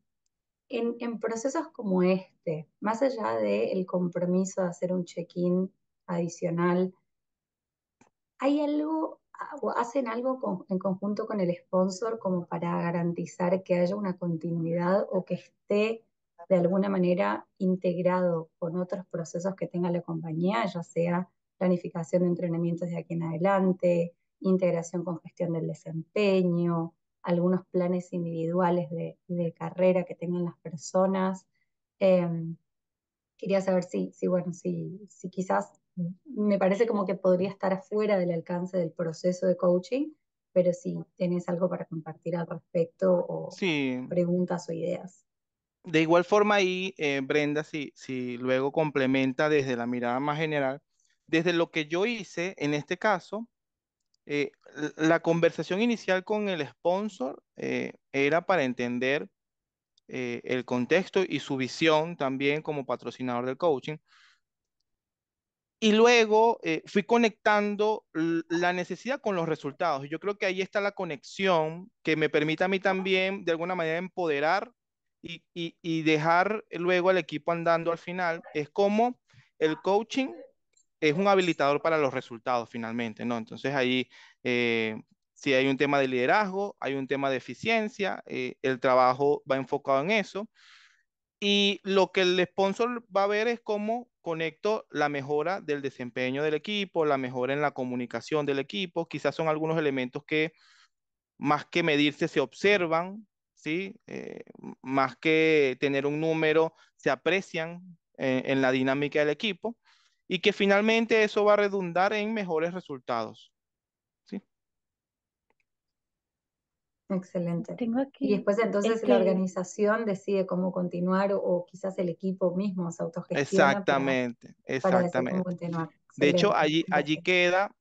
en, en, procesos como este, más allá del compromiso de hacer un check-in adicional, ¿hay algo hacen algo en conjunto con el sponsor como para garantizar que haya una continuidad o que esté de alguna manera integrado con otros procesos que tenga la compañía, ya sea planificación de entrenamientos de aquí en adelante, integración con gestión del desempeño, algunos planes individuales de, carrera que tengan las personas. Em, quería saber si, si bueno, si quizás me parece como que podría estar afuera del alcance del proceso de coaching, pero si sí, tenés algo para compartir al respecto o preguntas o ideas. De igual forma ahí, eh, Brenda, si, si luego complementa desde la mirada más general, desde lo que yo hice en este caso, eh, la conversación inicial con el sponsor eh, era para entender el contexto y su visión también como patrocinador del coaching, y luego eh, fui conectando la necesidad con los resultados. Yo creo que ahí está la conexión que me permite a mí también, de alguna manera, empoderar y, dejar luego al equipo andando al final. Es como el coaching es un habilitador para los resultados finalmente, ¿no? Entonces ahí eh, si hay un tema de liderazgo, hay un tema de eficiencia, eh, el trabajo va enfocado en eso. Y lo que el sponsor va a ver es cómo conecto la mejora del desempeño del equipo, la mejora en la comunicación del equipo. Quizás son algunos elementos que más que medirse se observan, ¿sí? Eh, más que tener un número, se aprecian eh, en la dinámica del equipo y que finalmente eso va a redundar en mejores resultados. Excelente. y después entonces la organización decide cómo continuar o, quizás el equipo mismo se autogestiona. Exactamente, exactamente. de hecho, allí, allí queda,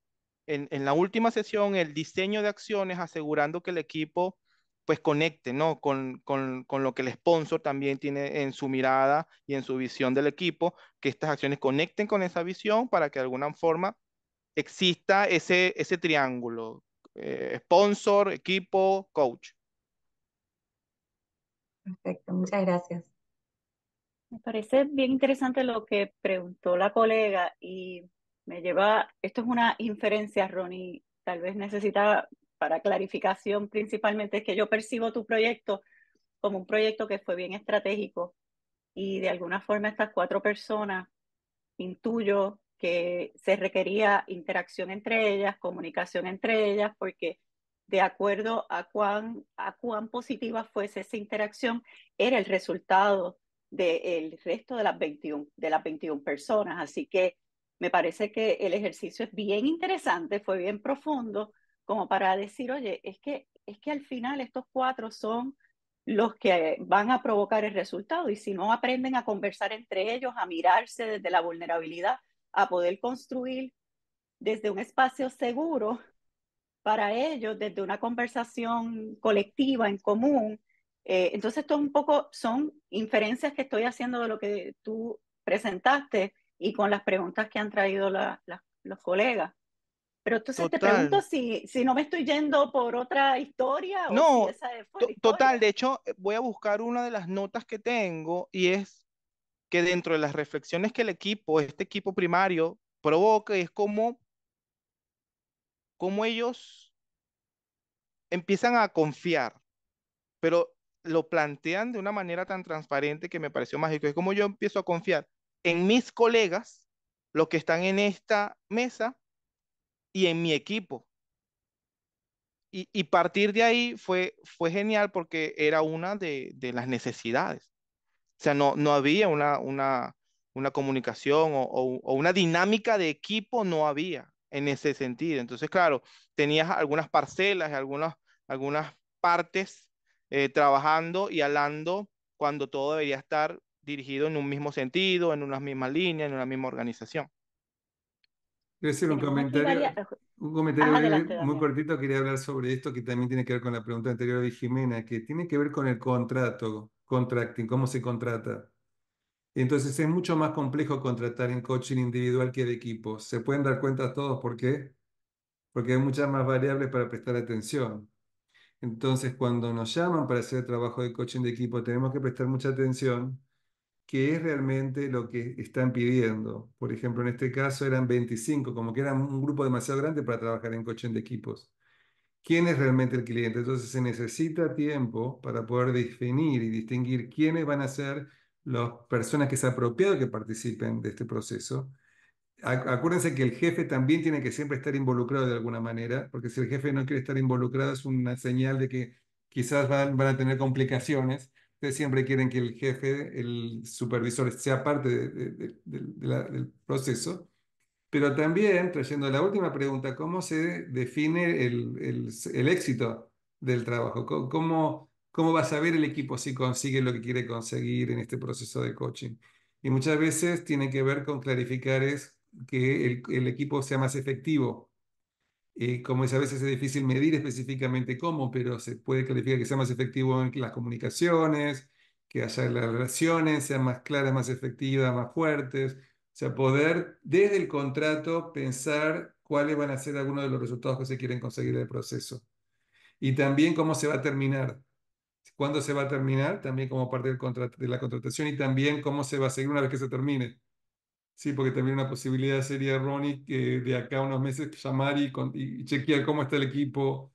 en, en, la última sesión, el diseño de acciones asegurando que el equipo pues conecte, ¿no? Con, lo que el sponsor también tiene en su mirada y en su visión del equipo, que estas acciones conecten con esa visión para que de alguna forma exista ese, ese triángulo, eh, sponsor, equipo, coach. Perfecto, muchas gracias. Me parece bien interesante lo que preguntó la colega y me lleva, esto es una inferencia, Ronnie, tal vez necesita para clarificación principalmente, es que yo percibo tu proyecto como un proyecto que fue bien estratégico y de alguna forma estas cuatro personas, intuyo que se requería interacción entre ellas, comunicación entre ellas, porque de acuerdo a cuán, a cuán positiva fuese esa interacción, era el resultado del resto de las, 21, de las 21 personas. Así que me parece que el ejercicio es bien interesante, fue bien profundo, como para decir, oye, es que, es que al final estos cuatro son los que van a provocar el resultado y si no aprenden a conversar entre ellos, a mirarse desde la vulnerabilidad, a poder construir desde un espacio seguro para ellos, desde una conversación colectiva, en común. Eh, entonces, esto es un poco, son inferencias que estoy haciendo de lo que tú presentaste y con las preguntas que han traído los colegas. Pero entonces te pregunto si, si, no me estoy yendo por otra historia. No, o total. De hecho, voy a buscar una de las notas que tengo y es que dentro de las reflexiones que el equipo, este equipo primario, provoca es como como ellos empiezan a confiar, pero lo plantean de una manera tan transparente que me pareció mágico. Es como yo empiezo a confiar en mis colegas, los que están en esta mesa y en mi equipo. Y, y partir de ahí fue, fue genial porque era una de, de las necesidades. O sea, no, no había una, una, una comunicación o, o, una dinámica de equipo, no había en ese sentido. Entonces, claro, tenías algunas parcelas, algunas, algunas partes eh, trabajando y hablando cuando todo debería estar dirigido en un mismo sentido, en una misma línea, en una misma organización. Quiero decir un comentario, un muy, cortito, quería hablar sobre esto que también tiene que ver con la pregunta anterior de Jimena, que tiene que ver con el contrato contracting, cómo se contrata. Entonces es mucho más complejo contratar en coaching individual que de equipo. Se pueden dar cuenta todos por qué, porque hay muchas más variables para prestar atención. Entonces cuando nos llaman para hacer trabajo de coaching de equipo tenemos que prestar mucha atención que es realmente lo que están pidiendo. Por ejemplo, en este caso eran 25, como que era un grupo demasiado grande para trabajar en coaching de equipos quién es realmente el cliente. Entonces se necesita tiempo para poder definir y distinguir quiénes van a ser las personas que es apropiado que participen de este proceso. Acuérdense que el jefe también tiene que siempre estar involucrado de alguna manera, porque si el jefe no quiere estar involucrado es una señal de que quizás van, a tener complicaciones. Ustedes siempre quieren que el jefe, el supervisor, sea parte del proceso. Pero también, trayendo la última pregunta, ¿cómo se define el, éxito del trabajo? ¿Cómo, va a saber el equipo si consigue lo que quiere conseguir en este proceso de coaching? Y muchas veces tiene que ver con clarificar es que el, equipo sea más efectivo. Eh, como es a veces es difícil medir específicamente cómo, pero se puede clarificar que sea más efectivo en las comunicaciones, que haya las relaciones, sean más claras, más efectivas, más fuertes sea, poder desde el contrato pensar cuáles van a ser algunos de los resultados que se quieren conseguir del proceso. Y también cómo se va a terminar. Cuándo se va a terminar, también como parte del de la contratación y también cómo se va a seguir una vez que se termine. Sí, porque también una posibilidad sería, Ronnie, que de acá a unos meses llamar y, y chequear cómo está el equipo,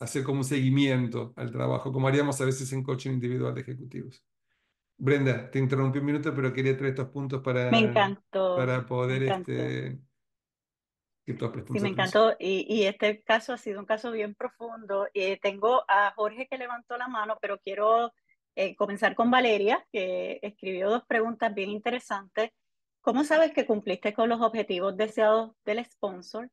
hacer como un seguimiento al trabajo, como haríamos a veces en coaching individual de ejecutivos. Brenda, te interrumpí un minuto, pero quería traer estos puntos para, para poder me encantó. Este, sí, me encantó. Y, este caso ha sido un caso bien profundo. Eh, tengo a Jorge que levantó la mano, pero quiero eh, comenzar con Valeria, que escribió dos preguntas bien interesantes. ¿Cómo sabes que cumpliste con los objetivos deseados del sponsor?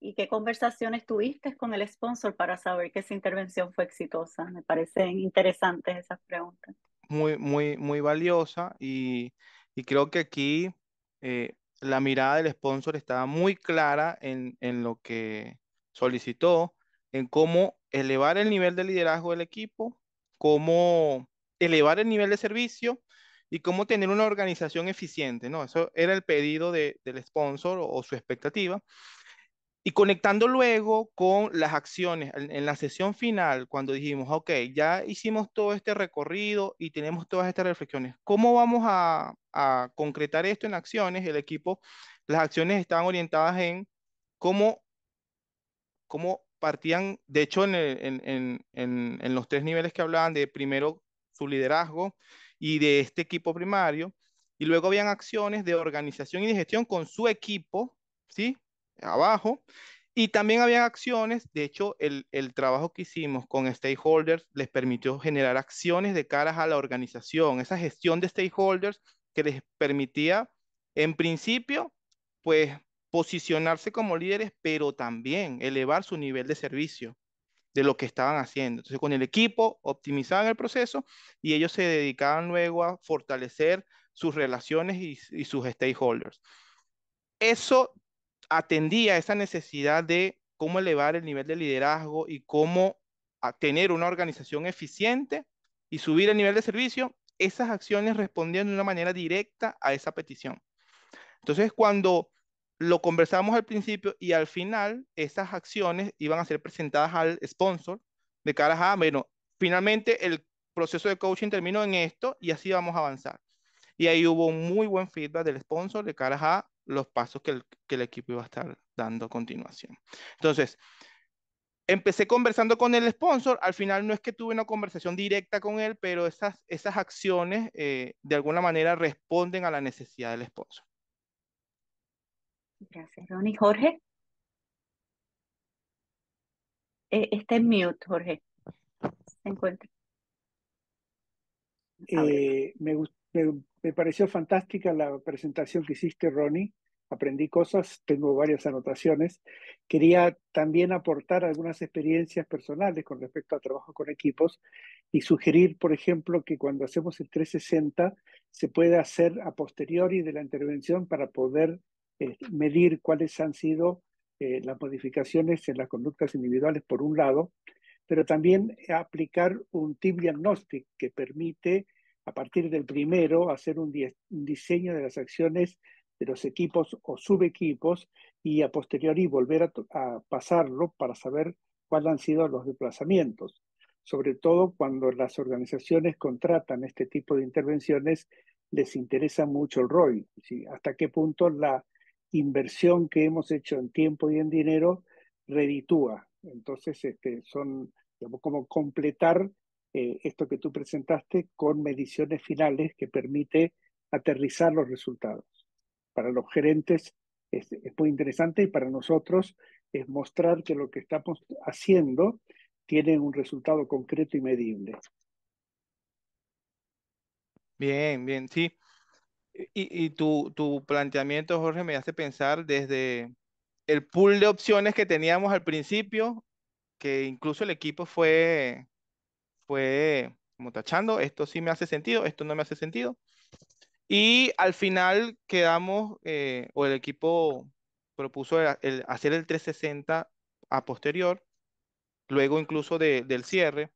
¿Y qué conversaciones tuviste con el sponsor para saber que esa intervención fue exitosa? Me parecen interesantes esas preguntas muy, muy, muy valiosa y, creo que aquí eh, la mirada del sponsor estaba muy clara en, lo que solicitó, en cómo elevar el nivel de liderazgo del equipo, cómo elevar el nivel de servicio y cómo tener una organización eficiente, ¿no? Eso era el pedido del sponsor o, su expectativa. Y conectando luego con las acciones, en, la sesión final, cuando dijimos, ok, ya hicimos todo este recorrido y tenemos todas estas reflexiones, ¿cómo vamos a, concretar esto en acciones? El equipo, las acciones estaban orientadas en cómo, cómo partían, de hecho, en, en los tres niveles que hablaban, de primero su liderazgo y de este equipo primario, y luego habían acciones de organización y de gestión con su equipo, ¿sí? abajo. Y también había acciones, de hecho, el, trabajo que hicimos con stakeholders les permitió generar acciones de caras a la organización, esa gestión de stakeholders que les permitía, en principio, pues posicionarse como líderes, pero también elevar su nivel de servicio de lo que estaban haciendo. Entonces, con el equipo optimizaban el proceso y ellos se dedicaban luego a fortalecer sus relaciones y sus stakeholders. Eso atendía esa necesidad de cómo elevar el nivel de liderazgo y cómo tener una organización eficiente y subir el nivel de servicio, esas acciones respondían de una manera directa a esa petición. Entonces, cuando lo conversamos al principio y al final, esas acciones iban a ser presentadas al sponsor de cara a, ah, bueno, finalmente el proceso de coaching terminó en esto y así vamos a avanzar. Y ahí hubo un muy buen feedback del sponsor de cara a, los pasos que el, equipo iba a estar dando a continuación. Entonces, empecé conversando con el sponsor, al final no es que tuve una conversación directa con él, pero esas, esas acciones eh, de alguna manera responden a la necesidad del sponsor. Gracias, Ronnie. Jorge. E, está en mute, Jorge. Se encuentra. Eh, me, gusta me, pareció fantástica la presentación que hiciste, Ronnie. Aprendí cosas, tengo varias anotaciones. Quería también aportar algunas experiencias personales con respecto a trabajo con equipos y sugerir, por ejemplo, que cuando hacemos el 360 se puede hacer a posteriori de la intervención para poder eh, medir cuáles han sido eh, las modificaciones en las conductas individuales, por un lado, pero también aplicar un team diagnostic que permite a partir del primero, hacer un, diseño de las acciones de los equipos o subequipos y a posteriori volver a, pasarlo para saber cuáles han sido los desplazamientos, sobre todo cuando las organizaciones contratan este tipo de intervenciones les interesa mucho el ROI, hasta qué punto la inversión que hemos hecho en tiempo y en dinero reditúa. Entonces, este, son como completar eh, esto que tú presentaste con mediciones finales que permite aterrizar los resultados. Para los gerentes es, muy interesante y para nosotros es mostrar que lo que estamos haciendo tiene un resultado concreto y medible. Bien, bien, sí. E, y, tu, tu, planteamiento, Jorge, me hace pensar desde el pool de opciones que teníamos al principio, que incluso el equipo fue fue como tachando, esto sí me hace sentido, esto no me hace sentido. Y al final quedamos, eh, o el equipo propuso el, hacer el 360 a posterior, luego incluso del cierre,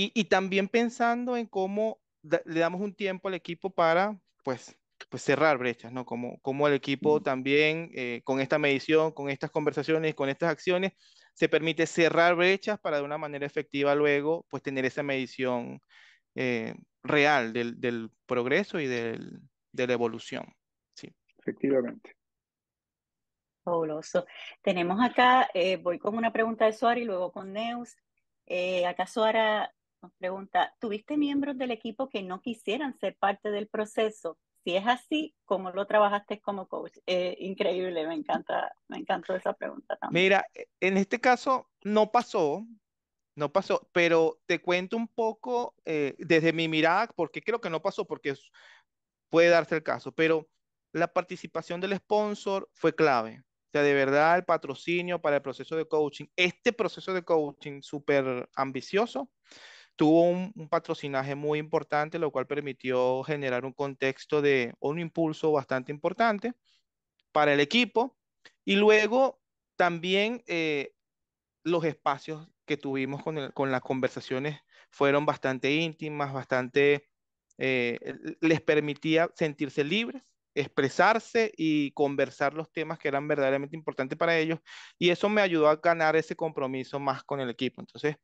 y, también pensando en cómo le damos un tiempo al equipo para, pues, pues cerrar brechas, ¿no? Como, como el equipo también, eh, con esta medición, con estas conversaciones, con estas acciones, se permite cerrar brechas para de una manera efectiva luego pues tener esa medición eh, real del, progreso y de la evolución. Sí. Efectivamente. Fabuloso. Tenemos acá, eh, voy con una pregunta de suárez y luego con Neus. Eh, acá Suara nos pregunta, ¿tuviste miembros del equipo que no quisieran ser parte del proceso? Si es así, ¿cómo lo trabajaste como coach? Eh, increíble, me encanta, me encantó esa pregunta también. Mira, en este caso no pasó, no pasó, pero te cuento un poco eh, desde mi mirada, porque creo que no pasó, porque puede darse el caso, pero la participación del sponsor fue clave. O sea, de verdad, el patrocinio para el proceso de coaching, este proceso de coaching súper ambicioso, tuvo un, patrocinaje muy importante, lo cual permitió generar un contexto de un impulso bastante importante para el equipo. Y luego también eh, los espacios que tuvimos con, las conversaciones fueron bastante íntimas, bastante, eh, les permitía sentirse libres, expresarse y conversar los temas que eran verdaderamente importantes para ellos. Y eso me ayudó a ganar ese compromiso más con el equipo. Entonces,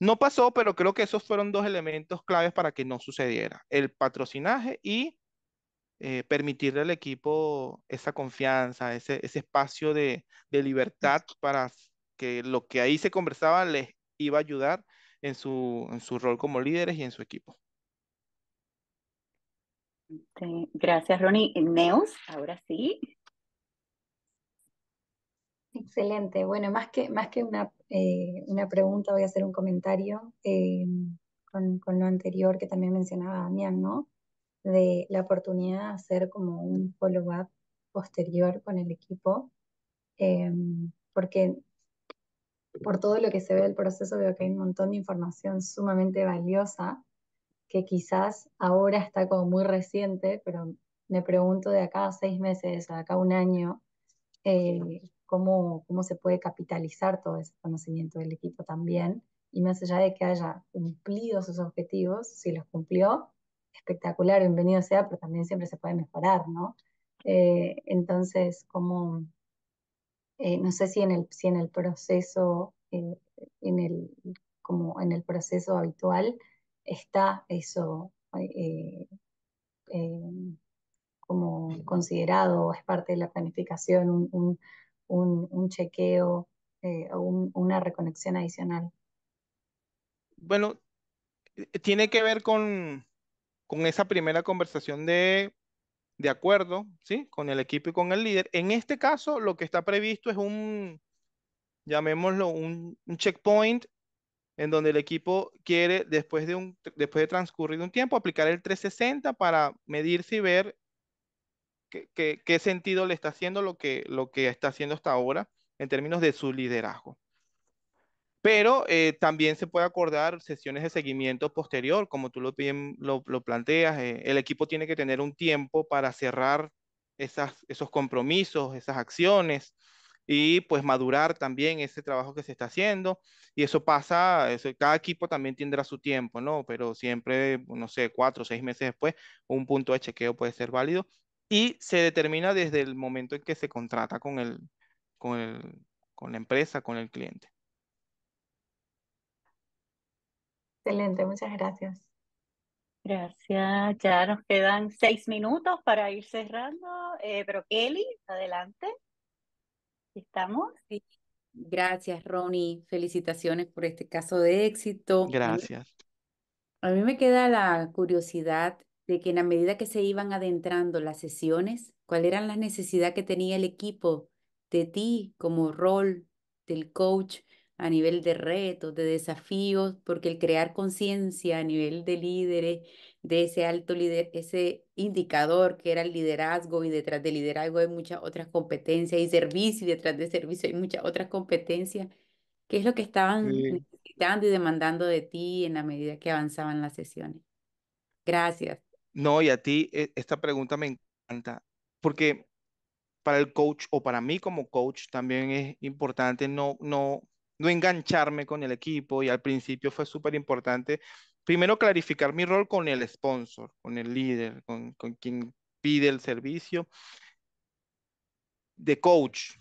no pasó, pero creo que esos fueron dos elementos claves para que no sucediera. El patrocinaje y eh, permitirle al equipo esa confianza, ese, espacio de, libertad para que lo que ahí se conversaba les iba a ayudar en su, rol como líderes y en su equipo. Gracias, Ronnie. Neus, ahora sí. Excelente. Bueno, más que, más que una, eh, una pregunta, voy a hacer un comentario eh, con, lo anterior que también mencionaba Damián, ¿no? De la oportunidad de hacer como un follow-up posterior con el equipo, eh, porque por todo lo que se ve del proceso veo que hay un montón de información sumamente valiosa que quizás ahora está como muy reciente, pero me pregunto de acá a seis meses, de acá un año, eh, cómo, se puede capitalizar todo ese conocimiento del equipo también. Y más allá de que haya cumplido sus objetivos, si los cumplió, espectacular, bienvenido sea, pero también siempre se puede mejorar, ¿no? Eh, entonces, como, eh, no sé si en el, si en el proceso, eh, en el, como en el proceso habitual está eso como considerado, es parte de la planificación, un, un, chequeo eh, o una reconexión adicional? Bueno, eh, eh, tiene que ver con, con esa primera conversación de, de acuerdo, ¿sí? Con el equipo y con el líder. En este caso, lo que está previsto es un, llamémoslo, un, checkpoint en donde el equipo quiere, después de, un, después de transcurrido un tiempo, aplicar el 360 para medir si ver qué, sentido le está haciendo lo que, lo que está haciendo hasta ahora en términos de su liderazgo. Pero eh, también se puede acordar sesiones de seguimiento posterior, como tú lo, lo, planteas. Eh, el equipo tiene que tener un tiempo para cerrar esas, esos compromisos, esas acciones y pues madurar también ese trabajo que se está haciendo. Y eso pasa, eso, cada equipo también tendrá su tiempo, ¿no? Pero siempre, no sé, cuatro o seis meses después, un punto de chequeo puede ser válido y se determina desde el momento en que se contrata con, el, con, el, con la empresa, con el cliente. Excelente, muchas gracias. Gracias. Ya nos quedan seis minutos para ir cerrando. Eh, pero Kelly, adelante. ¿Estamos? Gracias, Ronnie. Felicitaciones por este caso de éxito. Gracias. a mí me queda la curiosidad de que en la medida que se iban adentrando las sesiones, cuál eran las necesidad que tenía el equipo de ti como rol del coach a nivel de retos, de desafíos, porque el crear conciencia a nivel de líderes, de ese alto líder, ese indicador que era el liderazgo y detrás del liderazgo hay muchas otras competencias y servicio y detrás de servicio hay muchas otras competencias. ¿Qué es lo que estaban necesitando y demandando de ti en la medida que avanzaban las sesiones? Gracias. No, y a ti e, esta pregunta me encanta, porque para el coach o para mí como coach también es importante no, no, no engancharme con el equipo y al principio fue súper importante primero clarificar mi rol con el sponsor, con el líder, con, con quien pide el servicio de coach,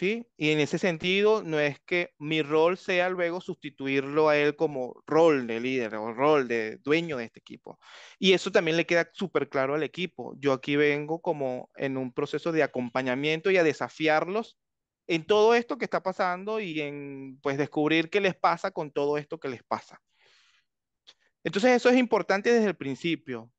y en ese sentido, no es que mi rol sea luego sustituirlo a él como rol de líder o rol de dueño de este equipo. Y eso también le queda súper claro al equipo. Yo aquí vengo como en un proceso de acompañamiento y a desafiarlos en todo esto que está pasando y en pues descubrir qué les pasa con todo esto que les pasa. Entonces eso es importante desde el principio.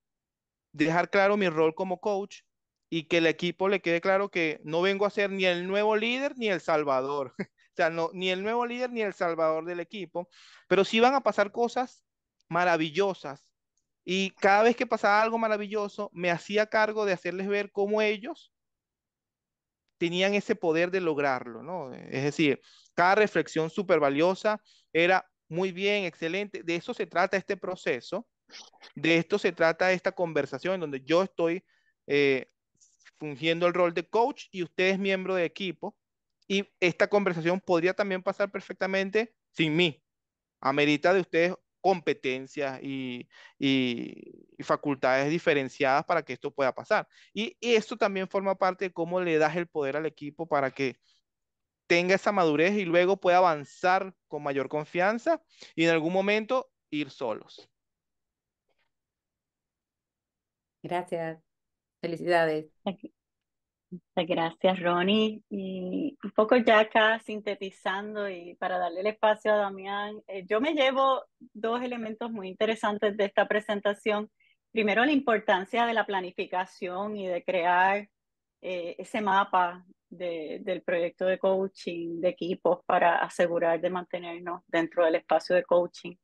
Dejar claro mi rol como coach y que el equipo le quede claro que no vengo a ser ni el nuevo líder ni el salvador. o sea, no, ni el nuevo líder ni el salvador del equipo, pero sí van a pasar cosas maravillosas. Y cada vez que pasaba algo maravilloso, me hacía cargo de hacerles ver cómo ellos tenían ese poder de lograrlo, ¿no? Es decir, cada reflexión súper valiosa era muy bien, excelente. De eso se trata este proceso, de esto se trata esta conversación en donde yo estoy eh, fungiendo el rol de coach y usted es miembro de equipo. Y esta conversación podría también pasar perfectamente sin mí. a medida de ustedes competencias y, facultades diferenciadas para que esto pueda pasar. Y, y, esto también forma parte de cómo le das el poder al equipo para que tenga esa madurez y luego pueda avanzar con mayor confianza y en algún momento ir solos. Gracias. Felicidades. Muchas gracias, Ronnie. Y un poco ya acá sintetizando y para darle el espacio a Damián, eh, yo me llevo dos elementos muy interesantes de esta presentación. Primero, la importancia de la planificación y de crear eh, ese mapa del proyecto de coaching, de equipos, para asegurar de mantenernos dentro del espacio de coaching.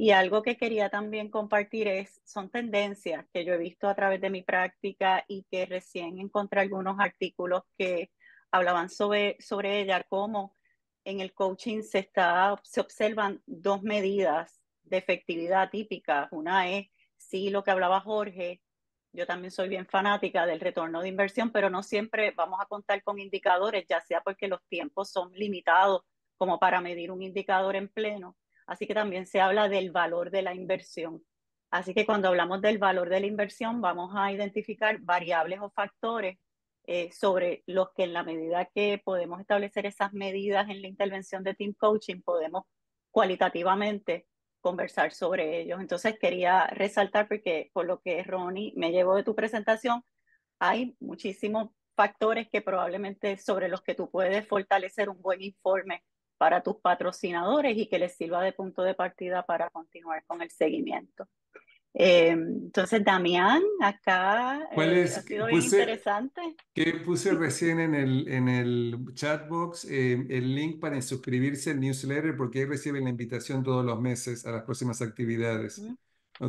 Y algo que quería también compartir es, son tendencias que yo he visto a través de mi práctica y que recién encontré algunos artículos que hablaban sobre, sobre ella, cómo en el coaching se, está, se observan dos medidas de efectividad típicas. Una es, sí, lo que hablaba Jorge, yo también soy bien fanática del retorno de inversión, pero no siempre vamos a contar con indicadores, ya sea porque los tiempos son limitados como para medir un indicador en pleno Así que también se habla del valor de la inversión. Así que cuando hablamos del valor de la inversión, vamos a identificar variables o factores eh, sobre los que en la medida que podemos establecer esas medidas en la intervención de Team Coaching, podemos cualitativamente conversar sobre ellos. Entonces quería resaltar, porque por lo que Ronnie me llevó de tu presentación, hay muchísimos factores que probablemente sobre los que tú puedes fortalecer un buen informe para tus patrocinadores y que les sirva de punto de partida para continuar con el seguimiento. Eh, entonces, Damián, acá ¿Cuál eh, es, ha sido interesante. Que puse recién en el, en el chat box em, el link para suscribirse al newsletter, porque ahí reciben la invitación todos los meses a las próximas actividades. Uh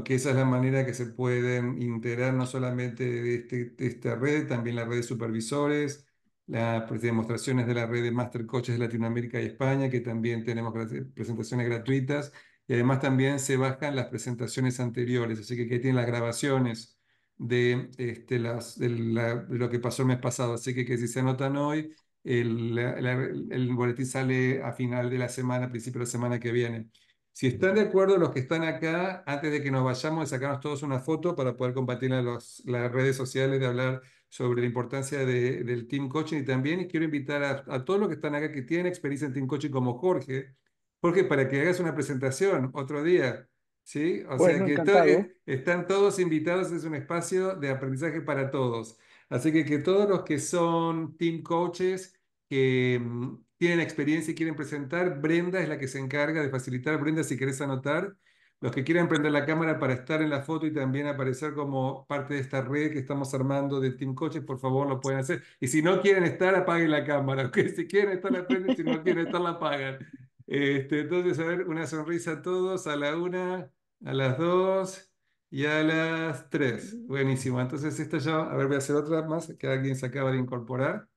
esa es la manera que se pueden integrar no solamente de, este, de esta red, también la red de supervisores, las pues, demostraciones de la red de Master Coaches de Latinoamérica y España, que también tenemos presentaciones gratuitas, y además también se bajan las presentaciones anteriores, así que aquí tienen las grabaciones de, este, las, lo que pasó el mes pasado, así que, que si se anotan hoy, el, boletín sale a final de la semana, principio de la semana que viene. Si están de acuerdo los que están acá, antes de que nos vayamos, sacarnos todos una foto para poder compartir en las redes sociales, de hablar sobre la importancia del team coaching y también quiero invitar a, todos los que están acá que tienen experiencia en team coaching como Jorge, Jorge, para que hagas una presentación otro día. ¿Sí? O sea eh, están todos invitados, es un espacio de aprendizaje para todos. Así que que todos los que son team coaches, que mm, tienen experiencia y quieren presentar, Brenda es la que se encarga de facilitar. Brenda, si querés anotar, los que quieran prender la cámara para estar en la foto y también aparecer como parte de esta red que estamos armando de Team Coches, por favor lo pueden hacer. Y si no quieren estar, apaguen la cámara. Si quieren estar, la prenden. Si no quieren estar, la apagan. Este, entonces, a ver, una sonrisa a todos, a la una, a las dos y a las tres. Buenísimo. Entonces, esta ya, a ver, voy a hacer otra más que alguien se acaba de incorporar.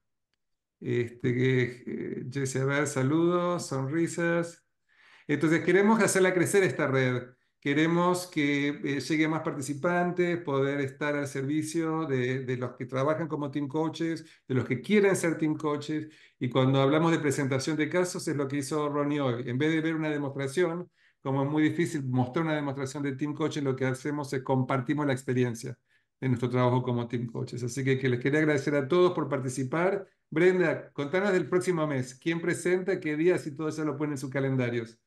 Este, que, eh, Jesse, a ver, saludos, sonrisas. Entonces queremos hacerla crecer esta red, queremos que eh, llegue más participantes, poder estar al servicio de, los que trabajan como team coaches, de los que quieren ser team coaches. Y cuando hablamos de presentación de casos, es lo que hizo Ronnie hoy. En vez de ver una demostración, como es muy difícil mostrar una demostración de team Coaches, lo que hacemos es compartimos la experiencia en nuestro trabajo como Team Coaches. Así que, les quería agradecer a todos por participar. Brenda, contanos del próximo mes. ¿Quién presenta? ¿Qué días? Y todo eso lo ponen en sus calendarios.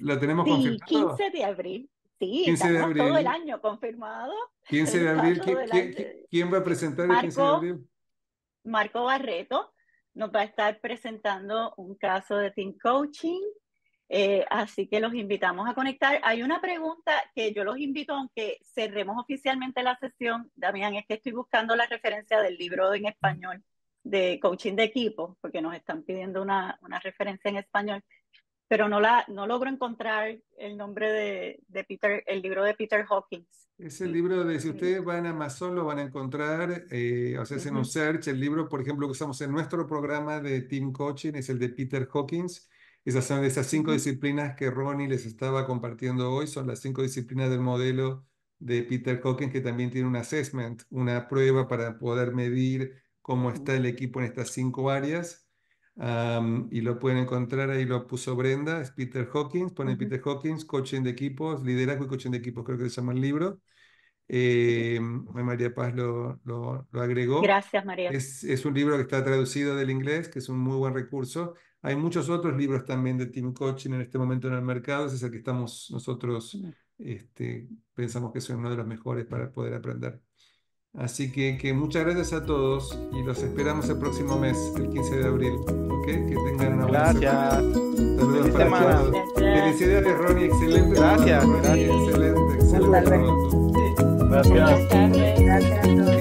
¿Lo tenemos sí, El 15 de abril. Sí, 15 todo el año confirmado. 15 de abril. ¿Quién, va a presentar el 15 de abril? Marco Barreto nos va a estar presentando un caso de Team Coaching eh, así que los invitamos a conectar. Hay una pregunta que yo los invito, aunque cerremos oficialmente la sesión, Damián, es que estoy buscando la referencia del libro en español de coaching de equipo, porque nos están pidiendo una, referencia en español, pero no, la, no logro encontrar el nombre de, Peter, el libro de Peter Hawkins. Es el libro de, si ustedes van a Amazon, lo van a encontrar, eh, o sea, hacen un search, el libro, por ejemplo, que usamos en nuestro programa de Team Coaching es el de Peter Hawkins esas son esas cinco disciplinas que Ronnie les estaba compartiendo hoy, son las cinco disciplinas del modelo de Peter Hawkins, que también tiene un assessment, una prueba para poder medir cómo está el equipo en estas cinco áreas. y lo pueden encontrar, ahí lo puso Brenda, es Peter Hawkins, pone Peter Hawkins, coaching de equipos, liderazgo y coaching de equipos, creo que se llama el libro. Em, María Paz lo, lo, agregó. Gracias, María. es, un libro que está traducido del inglés, que es un muy buen recurso. Hay muchos otros libros también de Tim Cochin en este momento en el mercado, es el que estamos nosotros, mm. este, pensamos que es uno de los mejores para poder aprender. Así que, muchas gracias a todos y los esperamos el próximo mes, el 15 de abril. Que tengan una buena gracias. semana. Gracias. Felicidades, Ronnie. Excelente. Gracias. Ronnie, gracias. Excelente. Excelente. Gracias.